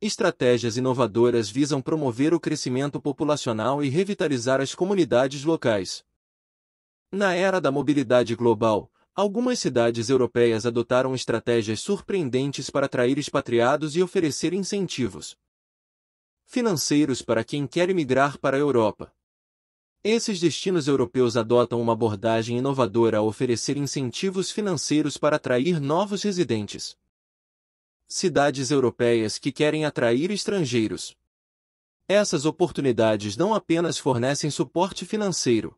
Estratégias inovadoras visam promover o crescimento populacional e revitalizar as comunidades locais. Na era da mobilidade global, algumas cidades europeias adotaram estratégias surpreendentes para atrair expatriados e oferecer incentivos financeiros para quem quer emigrar para a Europa. Esses destinos europeus adotam uma abordagem inovadora a oferecer incentivos financeiros para atrair novos residentes cidades europeias que querem atrair estrangeiros. Essas oportunidades não apenas fornecem suporte financeiro,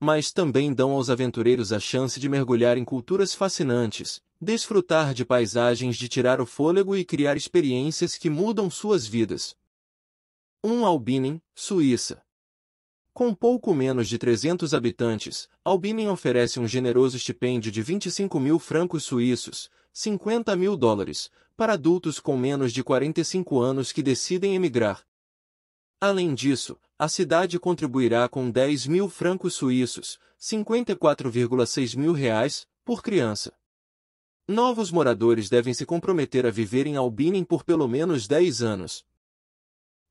mas também dão aos aventureiros a chance de mergulhar em culturas fascinantes, desfrutar de paisagens de tirar o fôlego e criar experiências que mudam suas vidas. 1 um Albinen, Suíça. Com pouco menos de 300 habitantes, Albinen oferece um generoso estipêndio de 25 mil francos suíços, 50 mil dólares, para adultos com menos de 45 anos que decidem emigrar. Além disso, a cidade contribuirá com 10 mil francos suíços, 54,6 mil reais, por criança. Novos moradores devem se comprometer a viver em Albinem por pelo menos 10 anos,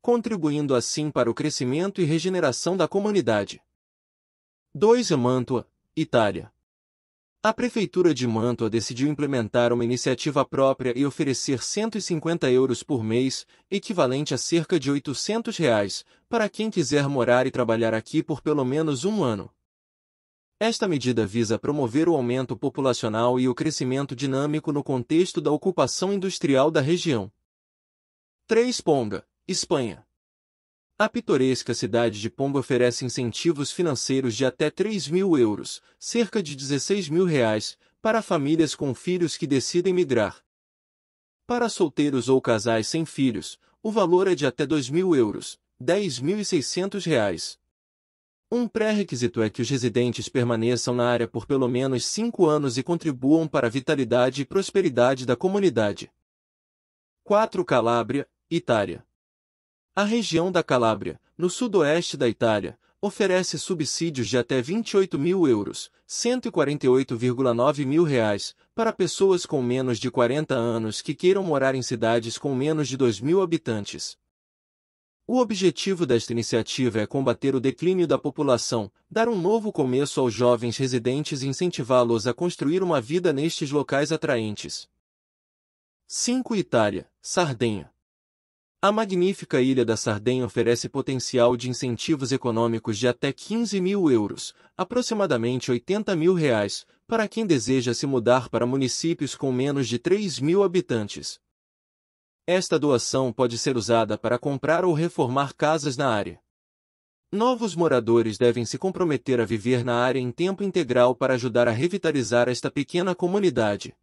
contribuindo assim para o crescimento e regeneração da comunidade. 2. Mantua, Itália. A Prefeitura de Mantua decidiu implementar uma iniciativa própria e oferecer 150 euros por mês, equivalente a cerca de 800 reais, para quem quiser morar e trabalhar aqui por pelo menos um ano. Esta medida visa promover o aumento populacional e o crescimento dinâmico no contexto da ocupação industrial da região. 3 Ponga, Espanha. A pitoresca cidade de Pombo oferece incentivos financeiros de até 3 mil euros, cerca de 16 mil reais, para famílias com filhos que decidem migrar. Para solteiros ou casais sem filhos, o valor é de até 2 mil euros, 10.600 reais. Um pré-requisito é que os residentes permaneçam na área por pelo menos cinco anos e contribuam para a vitalidade e prosperidade da comunidade. 4. Calábria, Itália. A região da Calábria, no sudoeste da Itália, oferece subsídios de até 28 mil euros, 148,9 mil reais, para pessoas com menos de 40 anos que queiram morar em cidades com menos de 2 mil habitantes. O objetivo desta iniciativa é combater o declínio da população, dar um novo começo aos jovens residentes e incentivá-los a construir uma vida nestes locais atraentes. 5 Itália, Sardenha. A magnífica ilha da Sardenha oferece potencial de incentivos econômicos de até 15 mil euros, aproximadamente 80 mil reais, para quem deseja se mudar para municípios com menos de 3 mil habitantes. Esta doação pode ser usada para comprar ou reformar casas na área. Novos moradores devem se comprometer a viver na área em tempo integral para ajudar a revitalizar esta pequena comunidade.